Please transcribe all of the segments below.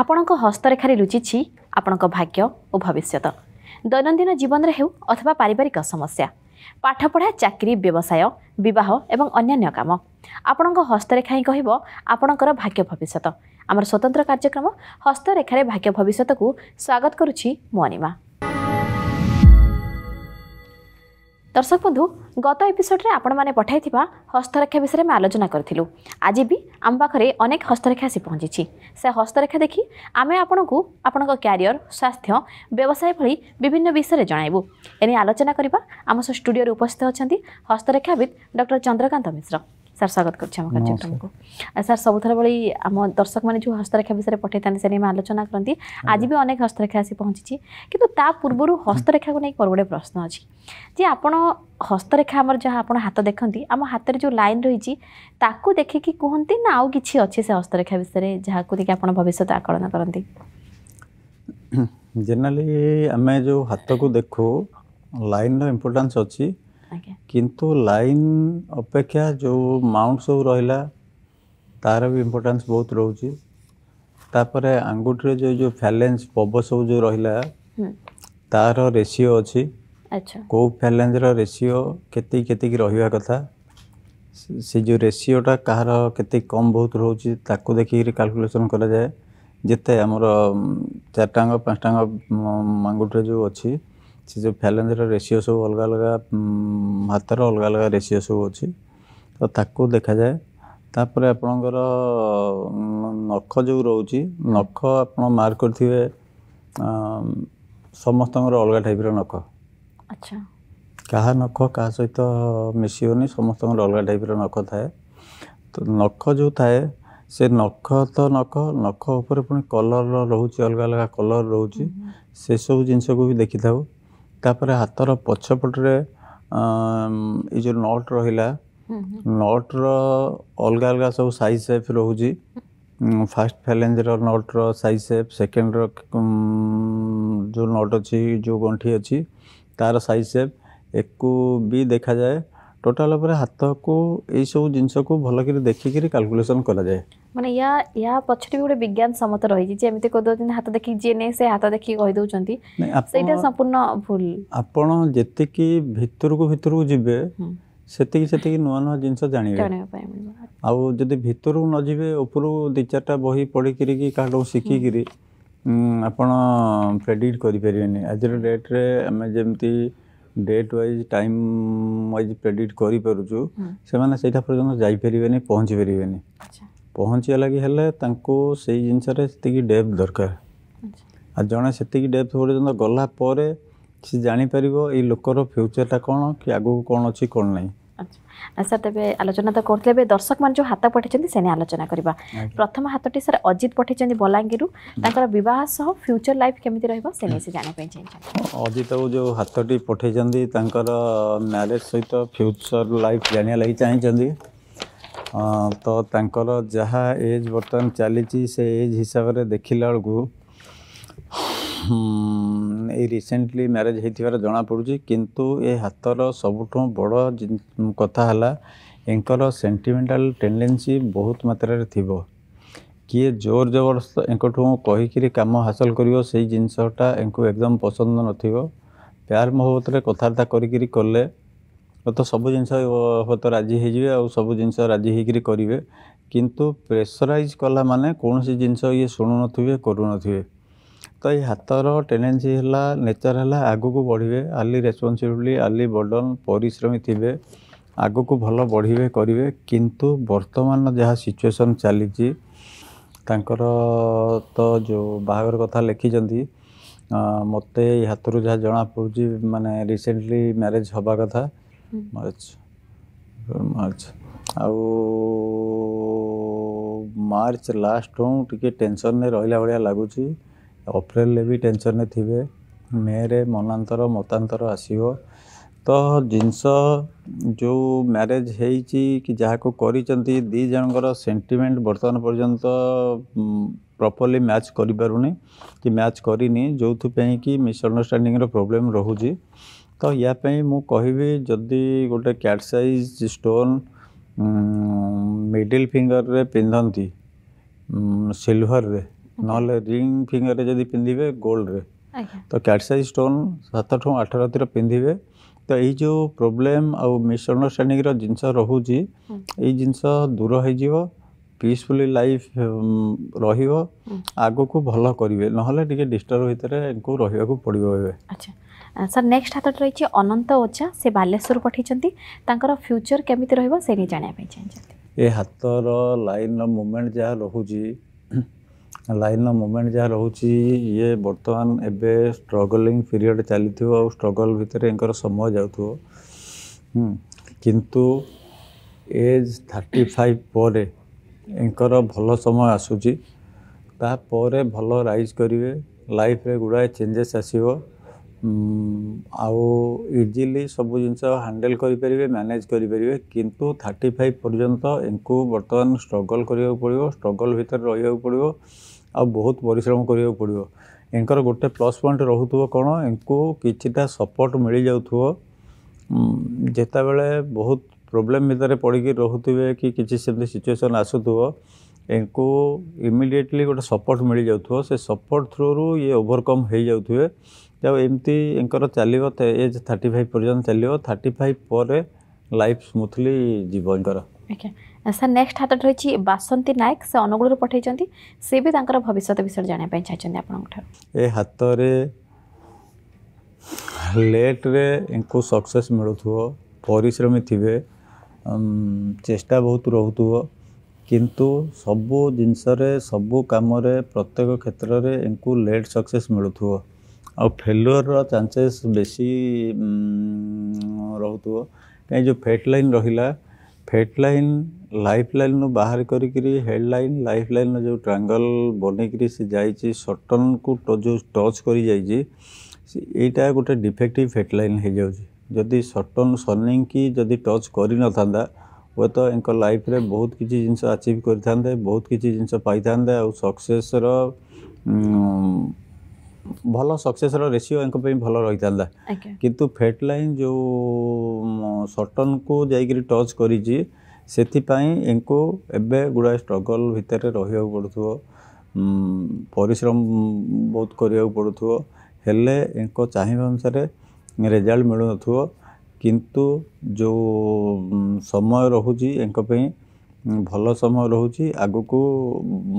ଆପଣଙ୍କ ହସ୍ତରେଖାରେ ଲୁଚିଛି ଆପଣଙ୍କ ଭାଗ୍ୟ ଓ ଭବିଷ୍ୟତ ଦୈନନ୍ଦିନ ଜୀବନରେ ହେଉ ଅଥବା ପାରିବାରିକ ସମସ୍ୟା ପାଠପଢ଼ା ଚାକିରି ବ୍ୟବସାୟ ବିବାହ ଏବଂ ଅନ୍ୟାନ୍ୟ କାମ ଆପଣଙ୍କ ହସ୍ତରେଖା ହିଁ କହିବ ଆପଣଙ୍କର ଭାଗ୍ୟ ଭବିଷ୍ୟତ ଆମର ସ୍ୱତନ୍ତ୍ର କାର୍ଯ୍ୟକ୍ରମ ହସ୍ତରେଖାରେ ଭାଗ୍ୟ ଭବିଷ୍ୟତକୁ ସ୍ୱାଗତ କରୁଛି ମୁଁ ଅନିମା দর্শক বন্ধু গত এপিসোডে আপনার পঠাই হস্তরেখা বিষয়ে আমি আলোচনা করেছিলু আজ বি আম পাখে অনেক হস্তরেখা আসি পৌঁছিছি সে হস্তরেখা দেখি আমি আপনার আপনার ক্যারিয়র স্বাস্থ্য ব্যবসায় ভি বিভিন্ন বিষয়ে জনাইবু এ আলোচনা করা আমার স্টুডিওর উপস্থিত অনেক হস্তরেখাবিদ ডক্টর চন্দ্রকান্ত মিশ্র ସାର୍ ସ୍ୱାଗତ କରୁଛି ଆମ କାର୍ଯ୍ୟକ୍ରମକୁ ସାର୍ ସବୁଥର ଭଳି ଆମ ଦର୍ଶକମାନେ ଯେଉଁ ହସ୍ତରେଖା ବିଷୟରେ ପଠାଇଥାନ୍ତି ସେ ନେଇ ଆଲୋଚନା କରନ୍ତି ଆଜି ବି ଅନେକ ହସ୍ତରେଖା ଆସି ପହଞ୍ଚିଛି କିନ୍ତୁ ତା ପୂର୍ବରୁ ହସ୍ତରେଖାକୁ ନେଇ ମୋର ଗୋଟେ ପ୍ରଶ୍ନ ଅଛି ଯେ ଆପଣ ହସ୍ତରେଖା ଆମର ଯାହା ଆପଣ ହାତ ଦେଖନ୍ତି ଆମ ହାତରେ ଯେଉଁ ଲାଇନ୍ ରହିଛି ତାକୁ ଦେଖିକି କୁହନ୍ତି ନା ଆଉ କିଛି ଅଛି ସେ ହସ୍ତରେଖା ବିଷୟରେ ଯାହାକୁ ଦେଖି ଆପଣ ଭବିଷ୍ୟତ ଆକଳନ କରନ୍ତି ଜେନେରାଲି ଆମେ ଯେଉଁ ହାତକୁ ଦେଖୁ ଲାଇନ୍ର ଇମ୍ପୋର୍ଟାନ୍ସ ଅଛି କିନ୍ତୁ ଲାଇନ୍ ଅପେକ୍ଷା ଯେଉଁ ମାଉଣ୍ଟ ସବୁ ରହିଲା ତାର ବି ଇମ୍ପୋର୍ଟାନ୍ସ ବହୁତ ରହୁଛି ତାପରେ ଆଙ୍ଗୁଠିରେ ଯେଉଁ ଯେଉଁ ଫ୍ୟାଲେନ୍ସ ପବ ସବୁ ଯେଉଁ ରହିଲା ତାର ରେସିଓ ଅଛି କେଉଁ ଫ୍ୟାଲେନ୍ସର ରେସିଓ କେତିକି କେତିକି ରହିବା କଥା ସେ ଯେଉଁ ରେସିଓଟା କାହାର କେତିକି କମ୍ ବହୁତ ରହୁଛି ତାକୁ ଦେଖିକିରି କାଲକୁଲେସନ୍ କରାଯାଏ ଯେତେ ଆମର ଚାରିଟାଙ୍କ ପାଞ୍ଚଟାଙ୍କ ଆଙ୍ଗୁଠିରେ ଯେଉଁ ଅଛି ସେ ଯେଉଁ ଫ୍ୟାଲେଞ୍ଜର ରେସିଓ ସବୁ ଅଲଗା ଅଲଗା ହାତର ଅଲଗା ଅଲଗା ରେସିଓ ସବୁ ଅଛି ତ ତାକୁ ଦେଖାଯାଏ ତାପରେ ଆପଣଙ୍କର ନଖ ଯେଉଁ ରହୁଛି ନଖ ଆପଣ ମାର୍କ କରିଥିବେ ସମସ୍ତଙ୍କର ଅଲଗା ଟାଇପ୍ର ନଖ ଆଚ୍ଛା କାହା ନଖ କାହା ସହିତ ମିଶିବନି ସମସ୍ତଙ୍କର ଅଲଗା ଟାଇପ୍ର ନଖ ଥାଏ ତ ନଖ ଯେଉଁ ଥାଏ ସେ ନଖ ତ ନଖ ନଖ ଉପରେ ପୁଣି କଲର୍ର ରହୁଛି ଅଲଗା ଅଲଗା କଲର୍ ରହୁଛି ସେସବୁ ଜିନିଷକୁ ବି ଦେଖିଥାଉ ତାପରେ ହାତର ପଛପଟରେ ଏଇ ଯେଉଁ ନଟ୍ ରହିଲା ନଟ୍ର ଅଲଗା ଅଲଗା ସବୁ ସାଇଜ୍ ସେପ୍ ରହୁଛି ଫାର୍ଷ୍ଟ ଫ୍ୟାଲେଞ୍ଜର ନଟ୍ର ସାଇଜ୍ ସେପ୍ ସେକେଣ୍ଡର ଯେଉଁ ନଟ୍ ଅଛି ଯେଉଁ ଗଣ୍ଠି ଅଛି ତାର ସାଇଜ୍ ସେପ୍ ଏକୁ ବି ଦେଖାଯାଏ ଟୋଟାଲ୍ ଉପରେ ହାତକୁ ଏଇସବୁ ଜିନିଷକୁ ଭଲକରି ଦେଖିକିରି କାଲକୁଲେସନ୍ କରାଯାଏ ମାନେ ୟା ୟା ପଛରେ ବି ଗୋଟେ ବିଜ୍ଞାନ ସମ୍ମତ ରହିଛି ଯେ ଏମିତି କହିଦେଉଛନ୍ତି ହାତ ଦେଖିକି ଯିଏ ନେଇ ସେ ହାତ ଦେଖିକି କହିଦେଉଛନ୍ତି ସେଇଟା ସମ୍ପୂର୍ଣ୍ଣ ଭୁଲ ଆପଣ ଯେତିକି ଭିତରକୁ ଭିତରକୁ ଯିବେ ସେତିକି ସେତିକି ନୂଆ ନୂଆ ଜିନିଷ ଜାଣିବେ ଆଉ ଯଦି ଭିତରକୁ ନ ଯିବେ ଉପରୁ ଦୁଇ ଚାରିଟା ବହି ପଢ଼ିକିରି କି କାହାଠୁ ଶିଖିକିରି ଆପଣ ପ୍ରେଡିକ୍ଟ କରିପାରିବେନି ଆଜିର ଡେଟ୍ରେ ଆମେ ଯେମିତି date wise time wise predict କରିପାରୁଛୁ ସେମାନେ ସେଇଟା ପର୍ଯ୍ୟନ୍ତ ଯାଇପାରିବେନି ପହଞ୍ଚି ପାରିବେନି ପହଞ୍ଚିବା ଲାଗି ହେଲେ ତାଙ୍କୁ ସେଇ ଜିନିଷରେ ସେତିକି ଡେପ୍ ଦରକାର ଆଉ ଜଣେ ସେତିକି ଡେପ୍ ପର୍ଯ୍ୟନ୍ତ ଗଲା ପରେ ସେ ଜାଣିପାରିବ ଏଇ ଲୋକର ଫ୍ୟୁଚର୍ଟା କ'ଣ କି ଆଗକୁ କ'ଣ ଅଛି କ'ଣ ନାହିଁ ସାର୍ ତେବେ ଆଲୋଚନା ତ କରୁଥିଲେ ଏବେ ଦର୍ଶକମାନେ ଯେଉଁ ହାତ ପଠାଇଛନ୍ତି ସେ ନେଇ ଆଲୋଚନା କରିବା ପ୍ରଥମ ହାତଟି ସାର୍ ଅଜିତ ପଠାଇଛନ୍ତି ବଲାଙ୍ଗୀରରୁ ତାଙ୍କର ବିବାହ ସହ ଫ୍ୟୁଚର ଲାଇଫ୍ କେମିତି ରହିବ ସେ ନେଇ ସେ ଜାଣିବା ପାଇଁ ଚାହିଁଛନ୍ତି ଅଜିତ ବାବୁ ଯେଉଁ ହାତଟି ପଠାଇଛନ୍ତି ତାଙ୍କର ମ୍ୟାରେଜ୍ ସହିତ ଫ୍ୟୁଚର ଲାଇଫ୍ ଜାଣିବା ଲାଗି ଚାହିଁଛନ୍ତି ତ ତାଙ୍କର ଯାହା ଏଜ୍ ବର୍ତ୍ତମାନ ଚାଲିଛି ସେ ଏଜ୍ ହିସାବରେ ଦେଖିଲା ବେଳକୁ ଏଇ ରିସେଣ୍ଟଲି ମ୍ୟାରେଜ୍ ହେଇଥିବାର ଜଣାପଡ଼ୁଛି କିନ୍ତୁ ଏ ହାତର ସବୁଠୁ ବଡ଼ କଥା ହେଲା ଏଙ୍କର ସେଣ୍ଟିମେଣ୍ଟାଲ ଟେଣ୍ଡେନ୍ସି ବହୁତ ମାତ୍ରାରେ ଥିବ କିଏ ଜୋର ଜବରଦସ୍ତ ଏଙ୍କଠୁ କହିକିରି କାମ ହାସଲ କରିବ ସେଇ ଜିନିଷଟା ଏଙ୍କୁ ଏକଦମ ପସନ୍ଦ ନଥିବ ପ୍ୟାର ମହବତରେ କଥାବାର୍ତ୍ତା କରିକିରି କଲେ ତ ସବୁ ଜିନିଷ ହୁଏତ ରାଜି ହେଇଯିବେ ଆଉ ସବୁ ଜିନିଷ ରାଜି ହେଇକିରି କରିବେ କିନ୍ତୁ ପ୍ରେସରାଇଜ୍ କଲା ମାନେ କୌଣସି ଜିନିଷ ଇଏ ଶୁଣୁନଥିବେ କରୁନଥିବେ ତ ଏଇ ହାତର ଟେଣ୍ଡେନ୍ସି ହେଲା ନେଚର୍ ହେଲା ଆଗକୁ ବଢ଼ିବେ ଆର୍ଲି ରେସ୍ପନ୍ସିବିଲିଟି ଆର୍ଲି ବର୍ଡ଼ନ୍ ପରିଶ୍ରମୀ ଥିବେ ଆଗକୁ ଭଲ ବଢ଼ିବେ କରିବେ କିନ୍ତୁ ବର୍ତ୍ତମାନ ଯାହା ସିଚୁଏସନ୍ ଚାଲିଛି ତାଙ୍କର ତ ଯେଉଁ ବାହାଘର କଥା ଲେଖିଛନ୍ତି ମୋତେ ଏଇ ହାତରୁ ଯାହା ଜଣାପଡ଼ୁଛି ମାନେ ରିସେଣ୍ଟଲି ମ୍ୟାରେଜ୍ ହେବା କଥା ମାର୍ଚ୍ଚ ମାର୍ଚ୍ଚ ଆଉ ମାର୍ଚ୍ଚ ଲାଷ୍ଟ ହଉ ଟିକେ ଟେନସନ୍ରେ ରହିଲା ଭଳିଆ ଲାଗୁଛି अप्रैल भी टेनसन थे मे मनातर मतांतर आसो तो जिनस जो म्यारेज हो कि जहाँ को दीजर सेमेंट बर्तमान पर्यंत प्रपर्ली मैच कर कि मैच करनी जो कि मिसअंडरस्टाडिंग प्रोब्लेम रोचे तो याप मुझे कह जदि गोटे कैट सैज स्टोन मिडिल फिंगर रे पिंधती सिल्वर रे ना रिंग फिंगर जब पिंधे गोल्ड रे तो कैटसाइज स्टोन सतठ आठ रात पिंधे तो यही जो प्रोब्लेम आसअंडरस्टाणिंग जिनस रोज जिनस दूर हो पीसफुल लाइफ रग को भल करे ना डिस्टर्ब भर इनको रखा पड़ो अच्छा सर नेक्स्ट हाथ रही अनंत ओझा से बालेश्वर पठाई फ्यूचर केमी रही जानापी ए हाथ लाइन रूमे जहाँ रोज ଲାଇନ୍ର ମୁଭମେଣ୍ଟ ଯାହା ରହୁଛି ଇଏ ବର୍ତ୍ତମାନ ଏବେ ଷ୍ଟ୍ରଗଲିଂ ପିରିୟଡ଼ ଚାଲିଥିବ ଆଉ ଷ୍ଟ୍ରଗଲ୍ ଭିତରେ ଏଙ୍କର ସମୟ ଯାଉଥିବ କିନ୍ତୁ ଏଜ୍ ଥାର୍ଟି ଫାଇଭ୍ ପରେ ଏଙ୍କର ଭଲ ସମୟ ଆସୁଛି ତାପରେ ଭଲ ରାଇଜ୍ କରିବେ ଲାଇଫ୍ରେ ଗୁଡ଼ାଏ ଚେଞ୍ଜେସ୍ ଆସିବ ଆଉ ଇଜିଲି ସବୁ ଜିନିଷ ହ୍ୟାଣ୍ଡେଲ୍ କରିପାରିବେ ମ୍ୟାନେଜ୍ କରିପାରିବେ କିନ୍ତୁ ଥାର୍ଟି ଫାଇଭ୍ ପର୍ଯ୍ୟନ୍ତ ଏଙ୍କୁ ବର୍ତ୍ତମାନ ଷ୍ଟ୍ରଗଲ୍ କରିବାକୁ ପଡ଼ିବ ଷ୍ଟ୍ରଗଲ୍ ଭିତରେ ରହିବାକୁ ପଡ଼ିବ ଆଉ ବହୁତ ପରିଶ୍ରମ କରିବାକୁ ପଡ଼ିବ ୟାଙ୍କର ଗୋଟେ ପ୍ଲସ୍ ପଏଣ୍ଟ ରହୁଥିବ କ'ଣ ୟାଙ୍କୁ କିଛିଟା ସପୋର୍ଟ ମିଳିଯାଉଥିବ ଯେତେବେଳେ ବହୁତ ପ୍ରୋବ୍ଲେମ୍ ଭିତରେ ପଡ଼ିକି ରହୁଥିବେ କି କିଛି ସେମିତି ସିଚୁଏସନ୍ ଆସୁଥିବ ୟାଙ୍କୁ ଇମିଡ଼ିଏଟଲି ଗୋଟେ ସପୋର୍ଟ ମିଳିଯାଉଥିବ ସେ ସପୋର୍ଟ ଥ୍ରୁରୁ ଇଏ ଓଭରକମ୍ ହେଇଯାଉଥିବେ ଆଉ ଏମିତି ୟାଙ୍କର ଚାଲିବ ଏଜ୍ ଥାର୍ଟି ଫାଇଭ୍ ପର୍ଯ୍ୟନ୍ତ ଚାଲିବ ଥାର୍ଟି ଫାଇଭ୍ ପରେ ଲାଇଫ୍ ସ୍ମୁଥଲି ଯିବ ୟାଙ୍କର ଆଜ୍ଞା ସାର୍ ନେକ୍ସଟ ହାତଟି ରହିଛି ବାସନ୍ତୀ ନାୟକ ସେ ଅନୁଗୁଳରୁ ପଠାଇଛନ୍ତି ସେ ବି ତାଙ୍କର ଭବିଷ୍ୟତ ବିଷୟରେ ଜାଣିବା ପାଇଁ ଚାହିଁଛନ୍ତି ଆପଣଙ୍କଠାରୁ ଏ ହାତରେ ଲେଟ୍ରେ ୟାଙ୍କୁ ସକ୍ସେସ୍ ମିଳୁଥିବ ପରିଶ୍ରମୀ ଥିବେ ଚେଷ୍ଟା ବହୁତ ରହୁଥିବ କିନ୍ତୁ ସବୁ ଜିନିଷରେ ସବୁ କାମରେ ପ୍ରତ୍ୟେକ କ୍ଷେତ୍ରରେ ୟାଙ୍କୁ ଲେଟ୍ ସକ୍ସେସ୍ ମିଳୁଥିବ ଆଉ ଫେଲୁଅର୍ର ଚାନ୍ସେସ୍ ବେଶୀ ରହୁଥିବ କାହିଁକି ଯେଉଁ ଫେଟ୍ ଲାଇନ୍ ରହିଲା ଫେଟ୍ ଲାଇନ୍ लाइफ लाइन बाहर करी हेड लाइन लाइफ लाइन जो ट्रांगल बनकर सटन को जो टच कर गोटे डिफेक्टिव हेड लाइन हो जदि सटन सर्णिंग की जदि टच कर हे तो इनको लाइफ रे बहुत किसी जिन आचिव कर बहुत किसी जिनस सक्सेस भल सक्सेस रेसीो इनको भल रही था कि कितु फेट लाइन जो सटन को जाकर टच कर ସେଥିପାଇଁ ଏଙ୍କୁ ଏବେ ଗୁଡ଼ାଏ ଷ୍ଟ୍ରଗଲ୍ ଭିତରେ ରହିବାକୁ ପଡ଼ୁଥିବ ପରିଶ୍ରମ ବହୁତ କରିବାକୁ ପଡ଼ୁଥିବ ହେଲେ ଏଙ୍କ ଚାହିଁବା ଅନୁସାରେ ରେଜଲ୍ଟ ମିଳୁନଥିବ କିନ୍ତୁ ଯେଉଁ ସମୟ ରହୁଛି ଏଙ୍କ ପାଇଁ ଭଲ ସମୟ ରହୁଛି ଆଗକୁ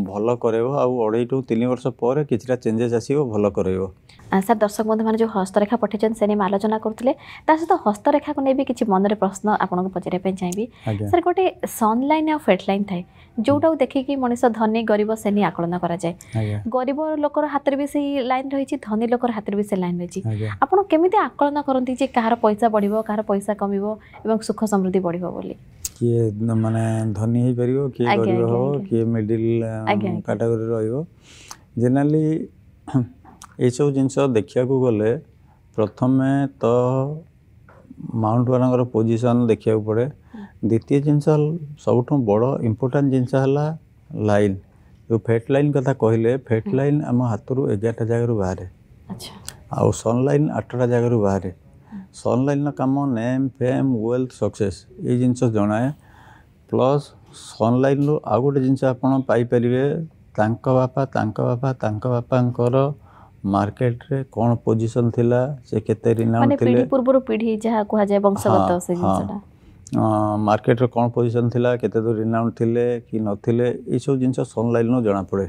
ଭଲ କରେଇବ ଆଉ ଅଢ଼େଇଠୁ ତିନି ବର୍ଷ ପରେ କିଛିଟା ଚେଞ୍ଜେସ୍ ଆସିବ ଭଲ କରେଇବ ସାର୍ ଦର୍ଶକ ବନ୍ଧୁମାନେ ଯେଉଁ ହସ୍ତରେଖା ପଠାଇଛନ୍ତି ସେ ନେଇ ଆଲୋଚନା କରୁଥିଲେ ତା ସହିତ ହସ୍ତରେଖାକୁ ନେଇ ବି କିଛି ମନରେ ପ୍ରଶ୍ନ ଆପଣଙ୍କୁ ପଚାରିବା ପାଇଁ ଚାହିଁବି ସାର୍ ଗୋଟେ ସନ୍ଲାଇନ୍ ଆଉ ଫେଟଲାଇନ୍ ଥାଏ ଯେଉଁଟାକୁ ଦେଖିକି ମଣିଷ ଧନୀ ଗରିବ ସେ ନେଇ ଆକଳନ କରାଯାଏ ଗରିବ ଲୋକର ହାତରେ ବି ସେଇ ଲାଇନ୍ ରହିଛି ଧନୀ ଲୋକର ହାତରେ ବି ସେ ଲାଇନ୍ ରହିଛି ଆପଣ କେମିତି ଆକଳନ କରନ୍ତି ଯେ କାହାର ପଇସା ବଢ଼ିବ କାହାର ପଇସା କମିବ ଏବଂ ସୁଖ ସମୃଦ୍ଧି ବଢ଼ିବ ବୋଲି କିଏ ମାନେ ଧନୀ ହେଇପାରିବ କିଏ ଗରିବ ହେବ କିଏ ମିଡ଼ିଲ୍ କାଟାଗୋରୀ ରହିବ ଜେନେରାଲି ଏଇସବୁ ଜିନିଷ ଦେଖିବାକୁ ଗଲେ ପ୍ରଥମେ ତ ମାଉଣ୍ଟମାନଙ୍କର ପୋଜିସନ୍ ଦେଖିବାକୁ ପଡ଼େ ଦ୍ୱିତୀୟ ଜିନିଷ ସବୁଠୁ ବଡ଼ ଇମ୍ପୋର୍ଟାଣ୍ଟ ଜିନିଷ ହେଲା ଲାଇନ୍ ଯେଉଁ ଫେଟ୍ ଲାଇନ୍ କଥା କହିଲେ ଫେଟ୍ ଲାଇନ୍ ଆମ ହାତରୁ ଏଗାରଟା ଜାଗାରୁ ବାହାରେ ଆଉ ସନ୍ ଲାଇନ୍ ଆଠଟା ଜାଗାରୁ ବାହାରେ સનલાઇટના કામમાં નેમ ફેમ ୱେଲ୍ଥ ସକ୍ସେସ୍ ଏଇ ଜିନିଷ ଜଣାଏ ପ୍ଲସ୍ ସନଲାଇଟ୍ରୁ ଆଉ ଗୋଟେ ଜିନିଷ ଆପଣ ପାଇପାରିବେ ତାଙ୍କ ବାପା ତାଙ୍କ ବାପା ତାଙ୍କ ବାପାଙ୍କର ମାର୍କେଟରେ କ'ଣ ପୋଜିସନ୍ ଥିଲା ସେ କେତେ ରିନାଉଣ୍ଡ ଥିଲେ ପୂର୍ବରୁ ପିଢ଼ି ଯାହା କୁହାଯାଏ ବଂଶଗତ ସେ ଜିନିଷଟା ମାର୍କେଟରେ କ'ଣ ପୋଜିସନ୍ ଥିଲା କେତେ ଦୂର ରିନାଉଣ୍ଡ ଥିଲେ କି ନଥିଲେ ଏଇସବୁ ଜିନିଷ ସନଲାଇନ୍ରୁ ଜଣାପଡ଼େ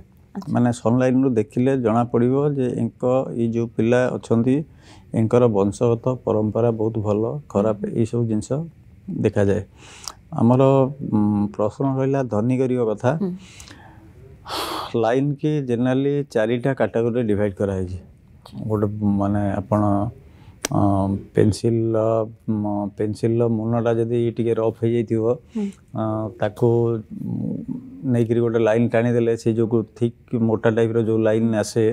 ମାନେ ସନ୍ଲାଇନ୍ରୁ ଦେଖିଲେ ଜଣାପଡ଼ିବ ଯେ ଏଙ୍କ ଏଇ ଯେଉଁ ପିଲା ଅଛନ୍ତି ଏଙ୍କର ବଂଶଗତ ପରମ୍ପରା ବହୁତ ଭଲ ଖରାପ ଏଇସବୁ ଜିନିଷ ଦେଖାଯାଏ ଆମର ପ୍ରଶ୍ନ ରହିଲା ଧନୀ ଗରିବ କଥା ଲାଇନ୍ କି ଜେନେରାଲି ଚାରିଟା କାଟାଗୋରୀରେ ଡିଭାଇଡ଼ କରାହେଇଛି ଗୋଟେ ମାନେ ଆପଣ ପେନସିଲ୍ ପେନସିଲ୍ର ମୁନଟା ଯଦି ଟିକେ ରଫ୍ ହେଇଯାଇଥିବ ତାକୁ ନେଇକିରି ଗୋଟେ ଲାଇନ୍ ଟାଣିଦେଲେ ସେ ଯୋଗୁଁ ଠିକ୍ ମୋଟା ଟାଇପ୍ର ଯେଉଁ ଲାଇନ୍ ଆସେ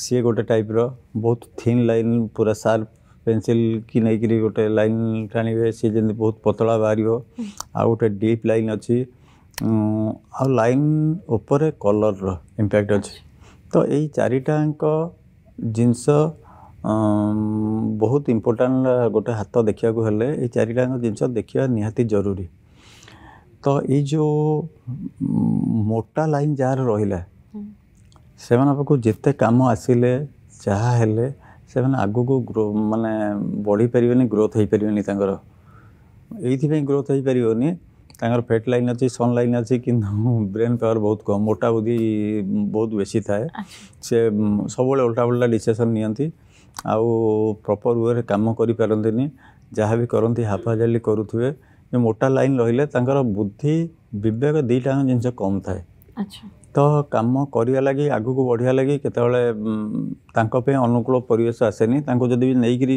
ସିଏ ଗୋଟେ ଟାଇପ୍ର ବହୁତ ଥିନ୍ ଲାଇନ୍ ପୁରା ସାର୍ପ ପେନସିଲ୍ କି ନେଇକିରି ଗୋଟେ ଲାଇନ୍ ଟାଣିବେ ସିଏ ଯେମିତି ବହୁତ ପତଳା ବାହାରିବ ଆଉ ଗୋଟେ ଡିପ୍ ଲାଇନ୍ ଅଛି ଆଉ ଲାଇନ୍ ଉପରେ କଲର୍ର ଇମ୍ପ୍ୟାକ୍ଟ ଅଛି ତ ଏଇ ଚାରିଟାଙ୍କ ଜିନିଷ ବହୁତ ଇମ୍ପୋର୍ଟାଣ୍ଟ ଗୋଟେ ହାତ ଦେଖିବାକୁ ହେଲେ ଏଇ ଚାରିଟାଙ୍କ ଜିନିଷ ଦେଖିବା ନିହାତି ଜରୁରୀ ତ ଏଇ ଯେଉଁ ମୋଟା ଲାଇନ୍ ଯାହାର ରହିଲା ସେମାନଙ୍କ ପାଖକୁ ଯେତେ କାମ ଆସିଲେ ଯାହା ହେଲେ ସେମାନେ ଆଗକୁ ମାନେ ବଢ଼ିପାରିବେନି ଗ୍ରୋଥ୍ ହେଇପାରିବେନି ତାଙ୍କର ଏଇଥିପାଇଁ ଗ୍ରୋଥ୍ ହେଇପାରିବନି ତାଙ୍କର ଫେଟ୍ ଲାଇନ୍ ଅଛି ସନ୍ ଲାଇନ୍ ଅଛି କିନ୍ତୁ ବ୍ରେନ୍ ପାୱାର ବହୁତ କମ୍ ମୋଟା ବୁଦ୍ଧି ବହୁତ ବେଶୀ ଥାଏ ସେ ସବୁବେଳେ ଓଲ୍ଟା ଓଲ୍ଟା ଡିସିସନ୍ ନିଅନ୍ତି ଆଉ ପ୍ରପର୍ ୱେରେ କାମ କରିପାରନ୍ତିନି ଯାହା ବି କରନ୍ତି ହାଫାଜାଲି କରୁଥିବେ ମୋଟା ଲାଇନ୍ ରହିଲେ ତାଙ୍କର ବୁଦ୍ଧି ବିବେକ ଦୁଇଟାଙ୍କ ଜିନିଷ କମ୍ ଥାଏ ତ କାମ କରିବା ଲାଗି ଆଗକୁ ବଢ଼ିବା ଲାଗି କେତେବେଳେ ତାଙ୍କ ପାଇଁ ଅନୁକୂଳ ପରିବେଶ ଆସେନି ତାଙ୍କୁ ଯଦି ବି ନେଇକିରି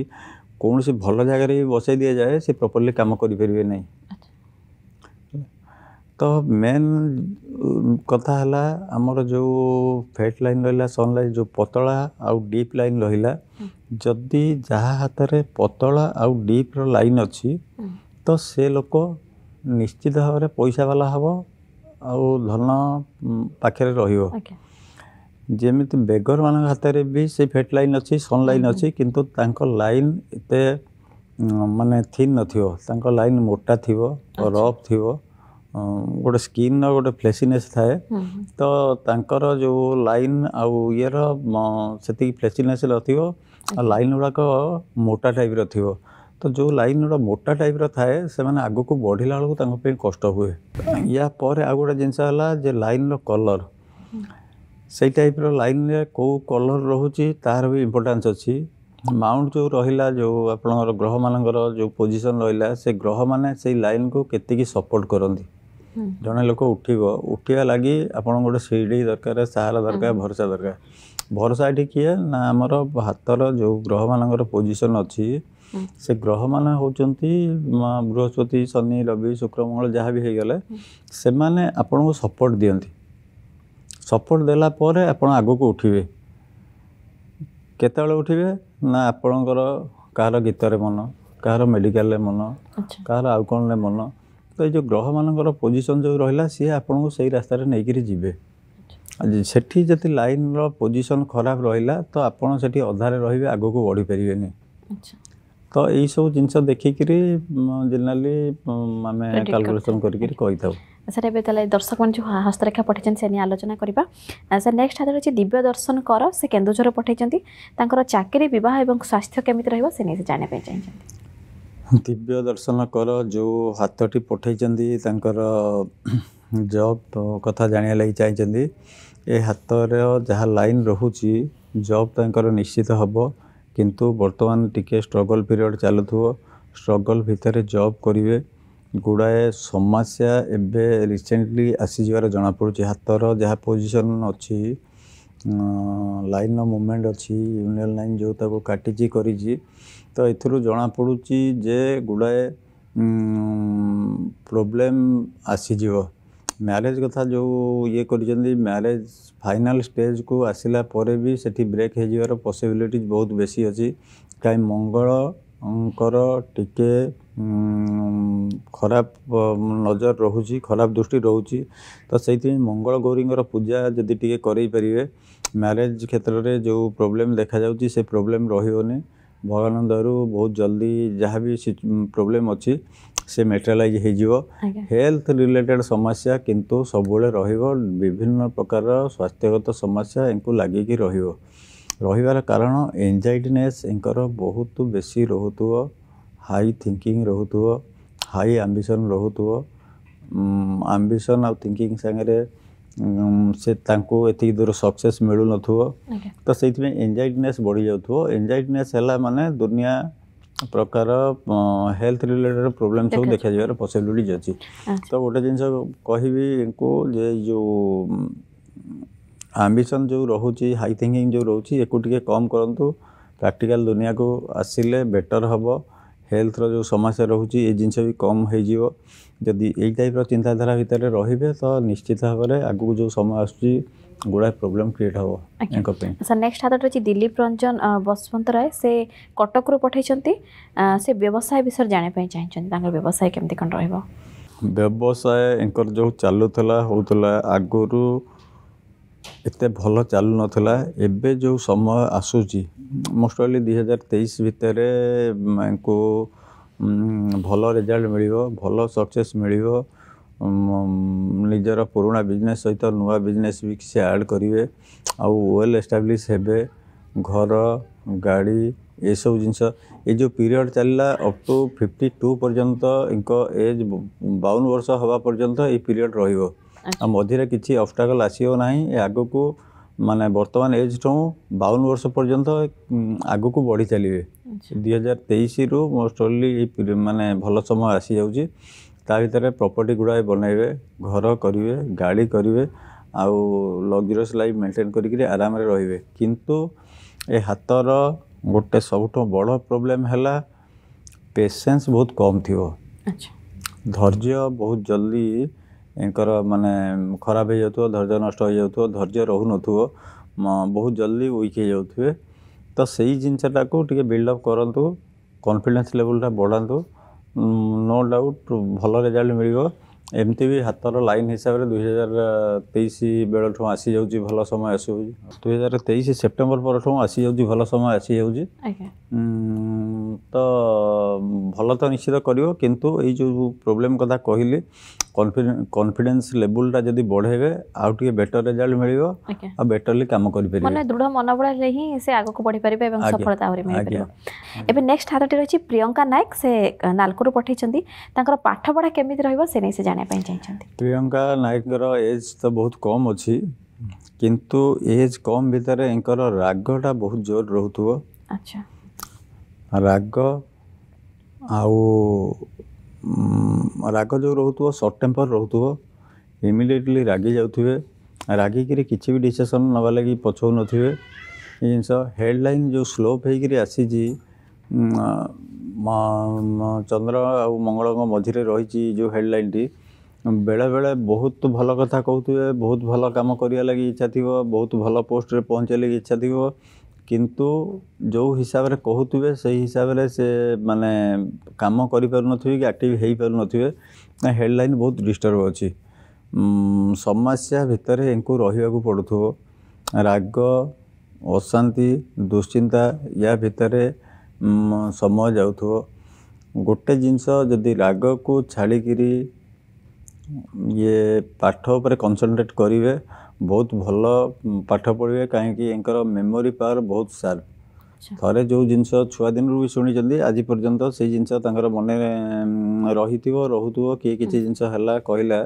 କୌଣସି ଭଲ ଜାଗାରେ ବସାଇ ଦିଆଯାଏ ସେ ପ୍ରପର୍ଲି କାମ କରିପାରିବେ ନାହିଁ ତ ମେନ୍ କଥା ହେଲା ଆମର ଯେଉଁ ଫେଟ୍ ଲାଇନ୍ ରହିଲା ସନ୍ ଲାଇନ୍ ଯେଉଁ ପତଳା ଆଉ ଡିପ୍ ଲାଇନ୍ ରହିଲା ଯଦି ଯାହା ହାତରେ ପତଳା ଆଉ ଡିପ୍ର ଲାଇନ୍ ଅଛି ତ ସେ ଲୋକ ନିଶ୍ଚିତ ଭାବରେ ପଇସାବାଲା ହେବ ଆଉ ଧନ ପାଖରେ ରହିବ ଯେମିତି ବେଗରମାନଙ୍କ ହାତରେ ବି ସେ ଫେଟ୍ ଲାଇନ୍ ଅଛି ସନ୍ ଲାଇନ୍ ଅଛି କିନ୍ତୁ ତାଙ୍କ ଲାଇନ୍ ଏତେ ମାନେ ଥିନ୍ ନଥିବ ତାଙ୍କ ଲାଇନ୍ ମୋଟା ଥିବ ରଫ୍ ଥିବ ଗୋଟେ ସ୍କିନ୍ର ଗୋଟେ ଫ୍ଲେସିନେସ୍ ଥାଏ ତ ତାଙ୍କର ଯେଉଁ ଲାଇନ୍ ଆଉ ଇଏର ସେତିକି ଫ୍ଲେସିନେସ୍ ନଥିବ ଲାଇନ୍ ଗୁଡ଼ାକ ମୋଟା ଟାଇପ୍ର ଥିବ ତ ଯେଉଁ ଲାଇନ୍ ଗୁଡ଼ା ମୋଟା ଟାଇପ୍ର ଥାଏ ସେମାନେ ଆଗକୁ ବଢ଼ିଲା ବେଳକୁ ତାଙ୍କ ପାଇଁ କଷ୍ଟ ହୁଏ ୟା ପରେ ଆଉ ଗୋଟେ ଜିନିଷ ହେଲା ଯେ ଲାଇନ୍ର କଲର୍ ସେଇ ଟାଇପ୍ର ଲାଇନ୍ରେ କେଉଁ କଲର୍ ରହୁଛି ତାହାର ବି ଇମ୍ପୋର୍ଟାନ୍ସ ଅଛି ମାଉଣ୍ଟ ଯେଉଁ ରହିଲା ଯେଉଁ ଆପଣଙ୍କର ଗ୍ରହମାନଙ୍କର ଯେଉଁ ପୋଜିସନ୍ ରହିଲା ସେ ଗ୍ରହମାନେ ସେଇ ଲାଇନ୍କୁ କେତିକି ସପୋର୍ଟ କରନ୍ତି ଜଣେ ଲୋକ ଉଠିବ ଉଠିବା ଲାଗି ଆପଣଙ୍କୁ ଗୋଟେ ସିଡ଼ି ଦରକାର ସାହାରା ଦରକାର ଭରସା ଦରକାର ଭରସା ଏଠି କିଏ ନା ଆମର ହାତର ଯେଉଁ ଗ୍ରହମାନଙ୍କର ପୋଜିସନ୍ ଅଛି ସେ ଗ୍ରହମାନେ ହେଉଛନ୍ତି ବୃହସ୍ପତି ଶନି ରବି ଶୁକ୍ର ମଙ୍ଗଳ ଯାହା ବି ହେଇଗଲେ ସେମାନେ ଆପଣଙ୍କୁ ସପୋର୍ଟ ଦିଅନ୍ତି ସପୋର୍ଟ ଦେଲା ପରେ ଆପଣ ଆଗକୁ ଉଠିବେ କେତେବେଳେ ଉଠିବେ ନା ଆପଣଙ୍କର କାହାର ଗୀତରେ ମନ କାହାର ମେଡ଼ିକାଲରେ ମନ କାହାର ଆଉ କ'ଣରେ ମନ ତ ଏଇ ଯେଉଁ ଗ୍ରହମାନଙ୍କର ପୋଜିସନ୍ ଯେଉଁ ରହିଲା ସିଏ ଆପଣଙ୍କୁ ସେଇ ରାସ୍ତାରେ ନେଇକିରି ଯିବେ ସେଠି ଯଦି ଲାଇନ୍ର ପୋଜିସନ୍ ଖରାପ ରହିଲା ତ ଆପଣ ସେଠି ଅଧାରେ ରହିବେ ଆଗକୁ ବଢ଼ିପାରିବେନି ତ ଏଇସବୁ ଜିନିଷ ଦେଖିକିରି ଜେନେରାଲି ଆମେ କାଲକୁଲେସନ୍ କରିକିରି କହିଥାଉ ସାର୍ ଏବେ ତାହେଲେ ଦର୍ଶକମାନେ ଯେଉଁ ହସ୍ତରେଖା ପଠାଇଛନ୍ତି ସେ ନେଇ ଆଲୋଚନା କରିବା ସାର୍ ନେକ୍ସଟ ହାତରେ ହେଉଛି ଦିବ୍ୟ ଦର୍ଶନ କର ସେ କେନ୍ଦୁଝର ପଠାଇଛନ୍ତି ତାଙ୍କର ଚାକିରି ବିବାହ ଏବଂ ସ୍ୱାସ୍ଥ୍ୟ କେମିତି ରହିବ ସେ ନେଇ ସେ ଜାଣିବା ପାଇଁ ଚାହିଁଛନ୍ତି ଦିବ୍ୟ ଦର୍ଶନ କର ଯେଉଁ ହାତଟି ପଠାଇଛନ୍ତି ତାଙ୍କର ଜବ୍ କଥା ଜାଣିବା ଲାଗି ଚାହିଁଛନ୍ତି ଏ ହାତର ଯାହା ଲାଇନ୍ ରହୁଛି ଜବ୍ ତାଙ୍କର ନିଶ୍ଚିତ ହେବ କିନ୍ତୁ ବର୍ତ୍ତମାନ ଟିକିଏ ଷ୍ଟ୍ରଗଲ୍ ପିରିୟଡ଼ ଚାଲୁଥିବ ଷ୍ଟ୍ରଗଲ୍ ଭିତରେ ଜବ୍ କରିବେ ଗୁଡ଼ାଏ ସମସ୍ୟା ଏବେ ରିସେଣ୍ଟଲି ଆସିଯିବାର ଜଣାପଡ଼ୁଛି ହାତର ଯାହା ପୋଜିସନ୍ ଅଛି ଲାଇନ୍ର ମୁଭମେଣ୍ଟ ଅଛି ୟୁନିୟନ୍ ଲାଇନ୍ ଯେଉଁ ତାକୁ କାଟିଛି କରିଛି ତ ଏଥିରୁ ଜଣାପଡ଼ୁଛି ଯେ ଗୁଡ଼ାଏ ପ୍ରୋବ୍ଲେମ୍ ଆସିଯିବ मैरेज कथा जो ये कर मैरेज फाइनल स्टेज को आसला भी से ब्रेक हो पसबिलिट बहुत बेस अच्छी कहीं मंगल टे खराब नजर रोचे खराब दृष्टि रोचे तो से मंगल गौरी पूजा जदि टे करें मैरेज क्षेत्र में जो प्रोब्लेम देखा जा प्रोब्लेम रही भगवान दूर बहुत जल्दी जहाँ भी प्रोब्लेम अच्छी ସେ ମେଟାଲାଇଜ୍ ହେଇଯିବ ହେଲ୍ଥ ରିଲେଟେଡ୍ ସମସ୍ୟା କିନ୍ତୁ ସବୁବେଳେ ରହିବ ବିଭିନ୍ନ ପ୍ରକାରର ସ୍ୱାସ୍ଥ୍ୟଗତ ସମସ୍ୟା ଏଙ୍କୁ ଲାଗିକି ରହିବ ରହିବାର କାରଣ ଏନ୍ଜାଇଟିନେସ୍ ଏଙ୍କର ବହୁତ ବେଶୀ ରହୁଥିବ ହାଇ ଥିଙ୍କିଂ ରହୁଥିବ ହାଇ ଆମ୍ବିସନ୍ ରହୁଥିବ ଆମ୍ବିସନ୍ ଆଉ ଥିଙ୍କିଂ ସାଙ୍ଗରେ ସେ ତାଙ୍କୁ ଏତିକି ଦୂର ସକ୍ସେସ୍ ମିଳୁନଥିବ ତ ସେଇଥିପାଇଁ ଏନ୍ଜାଇଟିନେସ୍ ବଢ଼ିଯାଉଥିବ ଏନ୍ଜାଇଟିନେସ୍ ହେଲା ମାନେ ଦୁନିଆ ପ୍ରକାର ହେଲ୍ଥ ରିଲେଟେଡ୍ ପ୍ରୋବ୍ଲେମ୍ ସବୁ ଦେଖାଯିବାର ପସିବିଲିଟିଜ୍ ଅଛି ତ ଗୋଟେ ଜିନିଷ କହିବି ୟାଙ୍କୁ ଯେ ଯେଉଁ ଆମ୍ବିସନ୍ ଯେଉଁ ରହୁଛି ହାଇ ଥିଙ୍କିଙ୍ଗ ଯେଉଁ ରହୁଛି ୟାକୁ ଟିକେ କମ୍ କରନ୍ତୁ ପ୍ରାକ୍ଟିକାଲ ଦୁନିଆକୁ ଆସିଲେ ବେଟର୍ ହେବ ହେଲ୍ଥର ଯେଉଁ ସମସ୍ୟା ରହୁଛି ଏ ଜିନିଷ ବି କମ୍ ହେଇଯିବ ଯଦି ଏଇ ଟାଇପ୍ର ଚିନ୍ତାଧାରା ଭିତରେ ରହିବେ ତ ନିଶ୍ଚିତ ଭାବରେ ଆଗକୁ ଯେଉଁ ସମୟ ଆସୁଛି ଗୁଡ଼ାଏ ପ୍ରୋବ୍ଲେମ୍ କ୍ରିଏଟ୍ ହେବ ୟାଙ୍କ ପାଇଁ ସାର୍ ନେକ୍ସଟ ହାତଟା ହେଉଛି ଦିଲ୍ଲୀପ ରଞ୍ଜନ ବସବନ୍ତ ରାୟ ସେ କଟକରୁ ପଠାଇଛନ୍ତି ସେ ବ୍ୟବସାୟ ବିଷୟରେ ଜାଣିବା ପାଇଁ ଚାହିଁଛନ୍ତି ତାଙ୍କର ବ୍ୟବସାୟ କେମିତି କ'ଣ ରହିବ ବ୍ୟବସାୟ ୟାଙ୍କର ଯେଉଁ ଚାଲୁଥିଲା ହେଉଥିଲା ଆଗରୁ ଏତେ ଭଲ ଚାଲୁନଥିଲା ଏବେ ଯେଉଁ ସମୟ ଆସୁଛି ମୋଷ୍ଟ ଅଲି ଦୁଇ ହଜାର ତେଇଶ ଭିତରେ ୟାଙ୍କୁ ଭଲ ରେଜଲ୍ଟ ମିଳିବ ଭଲ ସକ୍ସେସ୍ ମିଳିବ ନିଜର ପୁରୁଣା ବିଜନେସ୍ ସହିତ ନୂଆ ବିଜନେସ୍ ବି କିଛି ଆଡ଼୍ କରିବେ ଆଉ ୱେଲ୍ ଏଷ୍ଟାବ୍ଲିଶ୍ ହେବେ ଘର ଗାଡ଼ି ଏସବୁ ଜିନିଷ ଏ ଯେଉଁ ପିରିୟଡ଼୍ ଚାଲିଲା ଅପ୍ ଟୁ ଫିଫ୍ଟି ଟୁ ପର୍ଯ୍ୟନ୍ତ ଏଙ୍କ ଏଜ୍ ବାଉନ ବର୍ଷ ହେବା ପର୍ଯ୍ୟନ୍ତ ଏଇ ପିରିୟଡ଼୍ ରହିବ ଆଉ ମଝିରେ କିଛି ଅବଷ୍ଟାକଲ୍ ଆସିବ ନାହିଁ ଏ ଆଗକୁ ମାନେ ବର୍ତ୍ତମାନ ଏଜ୍ ଠୁ ବାଉନ ବର୍ଷ ପର୍ଯ୍ୟନ୍ତ ଆଗକୁ ବଢ଼ି ଚାଲିବେ ଦୁଇ ହଜାର ତେଇଶରୁ ମୋଷ୍ଟ ଓନ୍ଲି ମାନେ ଭଲ ସମୟ ଆସିଯାଉଛି ତା ଭିତରେ ପ୍ରପର୍ଟି ଗୁଡ଼ାଏ ବନାଇବେ ଘର କରିବେ ଗାଡ଼ି କରିବେ ଆଉ ଲଗ୍ଜରିୟସ୍ ଲାଇଫ୍ ମେଣ୍ଟେନ୍ କରିକିରି ଆରାମରେ ରହିବେ କିନ୍ତୁ ଏ ହାତର ଗୋଟେ ସବୁଠୁ ବଡ଼ ପ୍ରୋବ୍ଲେମ୍ ହେଲା ପେସେନ୍ସ ବହୁତ କମ୍ ଥିବ ଧୈର୍ଯ୍ୟ ବହୁତ ଜଲ୍ଦି ଏଙ୍କର ମାନେ ଖରାପ ହେଇଯାଉଥିବ ଧୈର୍ଯ୍ୟ ନଷ୍ଟ ହେଇଯାଉଥିବ ଧୈର୍ଯ୍ୟ ରହୁନଥିବ ବହୁତ ଜଲ୍ଦି ୱିକ୍ ହେଇଯାଉଥିବେ ତ ସେଇ ଜିନିଷଟାକୁ ଟିକେ ବିଲ୍ଡଅପ୍ କରନ୍ତୁ କନଫିଡେନ୍ସ ଲେଭେଲଟା ବଢ଼ାନ୍ତୁ নো ଡାଉଟ୍ ଭଲ ରେଜଲ୍ଟ ମିଳିବ ଏମିତି ବି ହାତର ଲାଇନ୍ ହିସାବରେ ଦୁଇହଜାର ତେଇଶ ବେଳଠୁ ଆସିଯାଉଛି ଭଲ ସମୟ ଆସିଯାଉଛି ଦୁଇହଜାର ତେଇଶ ସେପ୍ଟେମ୍ବର ପରଠୁ ଆସିଯାଉଛି ଭଲ ସମୟ ଆସିଯାଉଛି ତ ଭଲ ତ ନିଶ୍ଚିତ କରିବ କିନ୍ତୁ ଏଇ ଯେଉଁ ପ୍ରୋବ୍ଲେମ୍ କଥା କହିଲି କନଫିଡେନ୍ସ ଲେବୁଲଟା ଯଦି ବଢ଼େଇବେ ଆଉ ଟିକେ ବେଟର ରେଜଲ୍ଟ ମିଳିବ ଆଉ ବେଟରଲି କାମ କରିପାରିବେ ମାନେ ଦୃଢ଼ ମନୋବଳରେ ହିଁ ସେ ଆଗକୁ ବଢ଼ିପାରିବେ ଏବଂ ସଫଳତା ଆହୁରି ମିଳିପାରିବ ଏବେ ନେକ୍ସଟ ହାତଟି ରହିଛି ପ୍ରିୟଙ୍କା ନାୟକ ସେ ନାଲକୋରୁ ପଠାଇଛନ୍ତି ତାଙ୍କର ପାଠପଢ଼ା କେମିତି ରହିବ ସେ ନେଇ ସେ ଜାଣିବା ପାଇଁ ଚାହିଁଛନ୍ତି ପ୍ରିୟଙ୍କା ନାୟକଙ୍କର ଏଜ୍ ତ ବହୁତ କମ୍ ଅଛି କିନ୍ତୁ ଏଜ୍ କମ୍ ଭିତରେ ଏଙ୍କର ରାଗଟା ବହୁତ ଜୋର ରହୁଥିବ ଆଚ୍ଛା ରାଗ ଆଉ ରାଗ ଯେଉଁ ରହୁଥିବ ସର୍ଟ ଟେମ୍ପର୍ ରହୁଥିବ ଇମିଡ଼ିଏଟଲି ରାଗି ଯାଉଥିବେ ରାଗିକିରି କିଛି ବି ଡିସିସନ୍ ନେବା ଲାଗି ପଛଉନଥିବେ ଏ ଜିନିଷ ହେଡ଼ଲାଇନ୍ ଯେଉଁ ସ୍ଲୋପ୍ ହେଇକିରି ଆସିଛି ଚନ୍ଦ୍ର ଆଉ ମଙ୍ଗଳଙ୍କ ମଝିରେ ରହିଛି ଯେଉଁ ହେଡ଼ଲାଇନ୍ଟି ବେଳେବେଳେ ବହୁତ ଭଲ କଥା କହୁଥିବେ ବହୁତ ଭଲ କାମ କରିବା ଲାଗି ଇଚ୍ଛା ଥିବ ବହୁତ ଭଲ ପୋଷ୍ଟରେ ପହଞ୍ଚିବା ଲାଗି ଇଚ୍ଛା ଥିବ କିନ୍ତୁ ଯେଉଁ ହିସାବରେ କହୁଥିବେ ସେହି ହିସାବରେ ସେ ମାନେ କାମ କରିପାରୁନଥିବେ କି ଆକ୍ଟିଭ୍ ହେଇପାରୁନଥିବେ ହେଡ଼ଲାଇନ୍ ବହୁତ ଡିଷ୍ଟର୍ବ ଅଛି ସମସ୍ୟା ଭିତରେ ଏଙ୍କୁ ରହିବାକୁ ପଡ଼ୁଥିବ ରାଗ ଅଶାନ୍ତି ଦୁଶ୍ଚିନ୍ତା ୟା ଭିତରେ ସମୟ ଯାଉଥିବ ଗୋଟେ ଜିନିଷ ଯଦି ରାଗକୁ ଛାଡ଼ିକିରି ଇଏ ପାଠ ଉପରେ କନ୍ସନ୍ଟ୍ରେଟ୍ କରିବେ ବହୁତ ଭଲ ପାଠ ପଢ଼ିବେ କାହିଁକି ଏଙ୍କର ମେମୋରି ପାୱାର ବହୁତ ସାର୍ପ ଥରେ ଯେଉଁ ଜିନିଷ ଛୁଆଦିନରୁ ବି ଶୁଣିଛନ୍ତି ଆଜି ପର୍ଯ୍ୟନ୍ତ ସେଇ ଜିନିଷ ତାଙ୍କର ମନେ ରହିଥିବ ରହୁଥିବ କିଏ କିଛି ଜିନିଷ ହେଲା କହିଲା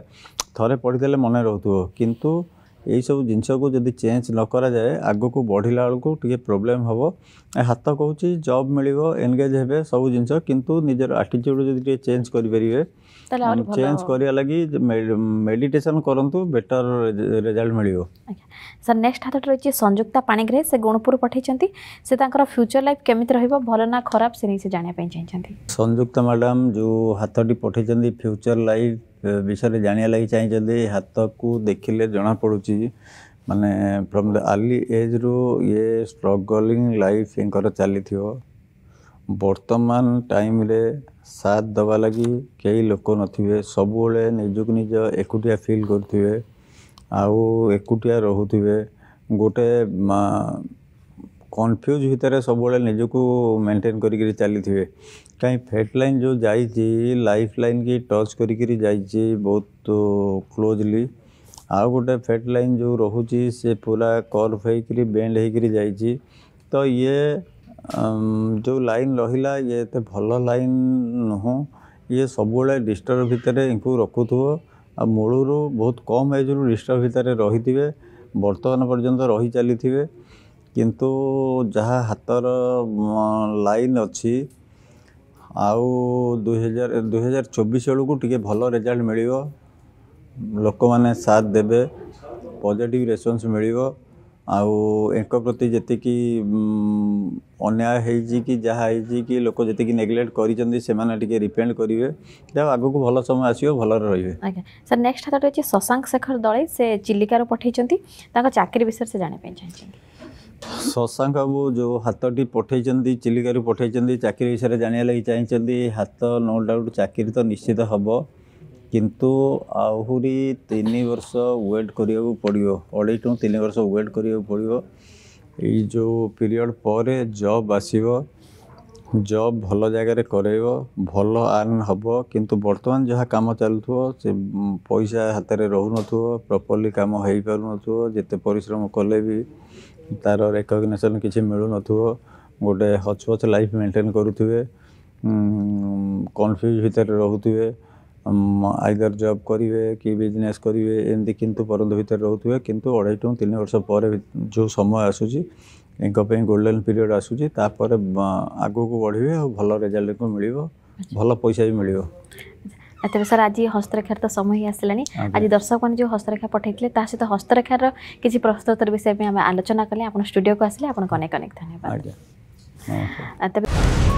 ଥରେ ପଢ଼ିଦେଲେ ମନେ ରହୁଥିବ କିନ୍ତୁ ये सब जिनस जब चेज न कराए आग को बढ़ला बेलू प्रोब्लेम हम हाथ कौच जब मिल एनगेज हे सब जिन कि निजर आटीच्यूड जो चेज करेंगे चेज कराया लगी मेडिटेशन करूँ बेटर रेजल्ट मिल सर नेक्स्ट हाथ रही है संयुक्ता पाणीग्रह से गुणपुर पठाई से फ्यूचर लाइफ केमी रही भल ना खराब से नहीं जानापी चाहते संयुक्ता मैडम जो हाथी पठाई फ्यूचर लाइफ ବିଷୟରେ ଜାଣିବା ଲାଗି ଚାହିଁଛନ୍ତି ହାତକୁ ଦେଖିଲେ ଜଣାପଡ଼ୁଛି ମାନେ ଫ୍ରମ୍ ଦ ଆର୍ଲି ଏଜ୍ରୁ ଇଏ ଷ୍ଟ୍ରଗଲିଂ ଲାଇଫ୍ ୟାଙ୍କର ଚାଲିଥିବ ବର୍ତ୍ତମାନ ଟାଇମ୍ରେ ସାଥ ଦେବା ଲାଗି କେହି ଲୋକ ନଥିବେ ସବୁବେଳେ ନିଜକୁ ନିଜ ଏକୁଟିଆ ଫିଲ୍ କରୁଥିବେ ଆଉ ଏକୁଟିଆ ରହୁଥିବେ ଗୋଟେ କନଫ୍ୟୁଜ୍ ଭିତରେ ସବୁବେଳେ ନିଜକୁ ମେଣ୍ଟେନ୍ କରିକିରି ଚାଲିଥିବେ କାହିଁ ଫେଟ୍ ଲାଇନ୍ ଯେଉଁ ଯାଇଛି ଲାଇଫ୍ ଲାଇନ୍ କି ଟଚ୍ କରିକିରି ଯାଇଛି ବହୁତ କ୍ଲୋଜଲି ଆଉ ଗୋଟେ ଫେଟ୍ ଲାଇନ୍ ଯେଉଁ ରହୁଛି ସେ ପୁରା କର୍ଭ ହେଇକିରି ବେଣ୍ଡ ହେଇକିରି ଯାଇଛି ତ ଇଏ ଯେଉଁ ଲାଇନ୍ ରହିଲା ଇଏ ଏତେ ଭଲ ଲାଇନ୍ ନୁହଁ ଇଏ ସବୁବେଳେ ଡିଷ୍ଟର୍ବ ଭିତରେ ୟାଙ୍କୁ ରଖୁଥିବ ଆଉ ମୂଳରୁ ବହୁତ କମ୍ ଏଜ୍ରୁ ଡିଷ୍ଟର୍ବ ଭିତରେ ରହିଥିବେ ବର୍ତ୍ତମାନ ପର୍ଯ୍ୟନ୍ତ ରହି ଚାଲିଥିବେ କିନ୍ତୁ ଯାହା ହାତର ଲାଇନ୍ ଅଛି ଆଉ ଦୁଇହଜାର ଦୁଇହଜାର ଚବିଶ ବେଳକୁ ଟିକେ ଭଲ ରେଜଲ୍ଟ ମିଳିବ ଲୋକମାନେ ସାଥ ଦେବେ ପଜିଟିଭ୍ ରେସପନ୍ସ ମିଳିବ ଆଉ ୟାଙ୍କ ପ୍ରତି ଯେତିକି ଅନ୍ୟାୟ ହେଇଛି କି ଯାହା ହେଇଛି କି ଲୋକ ଯେତିକି ନେଗ୍ଲେକ୍ଟ କରିଛନ୍ତି ସେମାନେ ଟିକେ ରିପେଣ୍ଡ କରିବେ ଯାହା ଆଗକୁ ଭଲ ସମୟ ଆସିବ ଭଲରେ ରହିବେ ଆଜ୍ଞା ସାର୍ ନେକ୍ସଟ ହାତଟି ଅଛି ଶଶାଙ୍କ ଶେଖର ଦଳେ ସେ ଚିଲିକାରୁ ପଠାଇଛନ୍ତି ତାଙ୍କ ଚାକିରି ବିଷୟରେ ସେ ଜାଣିବା ପାଇଁ ଚାହିଁଛନ୍ତି ଶଶାଙ୍କବାବୁ ଯେଉଁ ହାତଟି ପଠାଇଛନ୍ତି ଚିଲିକାରୁ ପଠାଇଛନ୍ତି ଚାକିରି ବିଷୟରେ ଜାଣିବା ଲାଗି ଚାହିଁଛନ୍ତି ହାତ ନୋ ଡାଉଟ୍ ଚାକିରି ତ ନିଶ୍ଚିତ ହେବ କିନ୍ତୁ ଆହୁରି ତିନି ବର୍ଷ ୱେଟ୍ କରିବାକୁ ପଡ଼ିବ ଅଢ଼େଇଠୁ ତିନି ବର୍ଷ ୱେଟ୍ କରିବାକୁ ପଡ଼ିବ ଏଇ ଯେଉଁ ପିରିୟଡ଼୍ ପରେ ଜବ୍ ଆସିବ ଜବ୍ ଭଲ ଜାଗାରେ କରେଇବ ଭଲ ଆର୍ନ ହେବ କିନ୍ତୁ ବର୍ତ୍ତମାନ ଯାହା କାମ ଚାଲୁଥିବ ସେ ପଇସା ହାତରେ ରହୁନଥିବ ପ୍ରପର୍ଲି କାମ ହେଇପାରୁନଥିବ ଯେତେ ପରିଶ୍ରମ କଲେ ବି ତାର ରେକଗ୍ନେସନ୍ କିଛି ମିଳୁନଥିବ ଗୋଟେ ହଚ୍ ପଚ୍ ଲାଇଫ୍ ମେଣ୍ଟେନ୍ କରୁଥିବେ କନଫ୍ୟୁଜ୍ ଭିତରେ ରହୁଥିବେ ଆଇଦର ଜବ୍ କରିବେ କି ବିଜନେସ୍ କରିବେ ଏମିତି କିନ୍ତୁ ପରନ୍ତୁ ଭିତରେ ରହୁଥିବେ କିନ୍ତୁ ଅଢ଼େଇଠୁ ତିନି ବର୍ଷ ପରେ ଯେଉଁ ସମୟ ଆସୁଛି ଏଙ୍କ ପାଇଁ ଗୋଲ୍ଡେନ୍ ପିରିୟଡ଼ ଆସୁଛି ତାପରେ ଆଗକୁ ବଢ଼ିବେ ଆଉ ଭଲ ରେଜଲ୍ଟ ମିଳିବ ଭଲ ପଇସା ବି ମିଳିବ ତେବେ ସାର୍ ଆଜି ହସ୍ତରେଖାର ତ ସମୟ ହିଁ ଆସିଲାଣି ଆଜି ଦର୍ଶକମାନେ ଯେଉଁ ହସ୍ତରେଖା ପଠାଇଥିଲେ ତା ସହିତ ହସ୍ତରେଖାର କିଛି ପ୍ରସ୍ତୁତର ବିଷୟ ପାଇଁ ଆମେ ଆଲୋଚନା କଲେ ଆପଣ ଷ୍ଟୁଡ଼ିଓକୁ ଆସିଲେ ଆପଣଙ୍କୁ ଅନେକ ଅନେକ ଧନ୍ୟବାଦ ତେବେ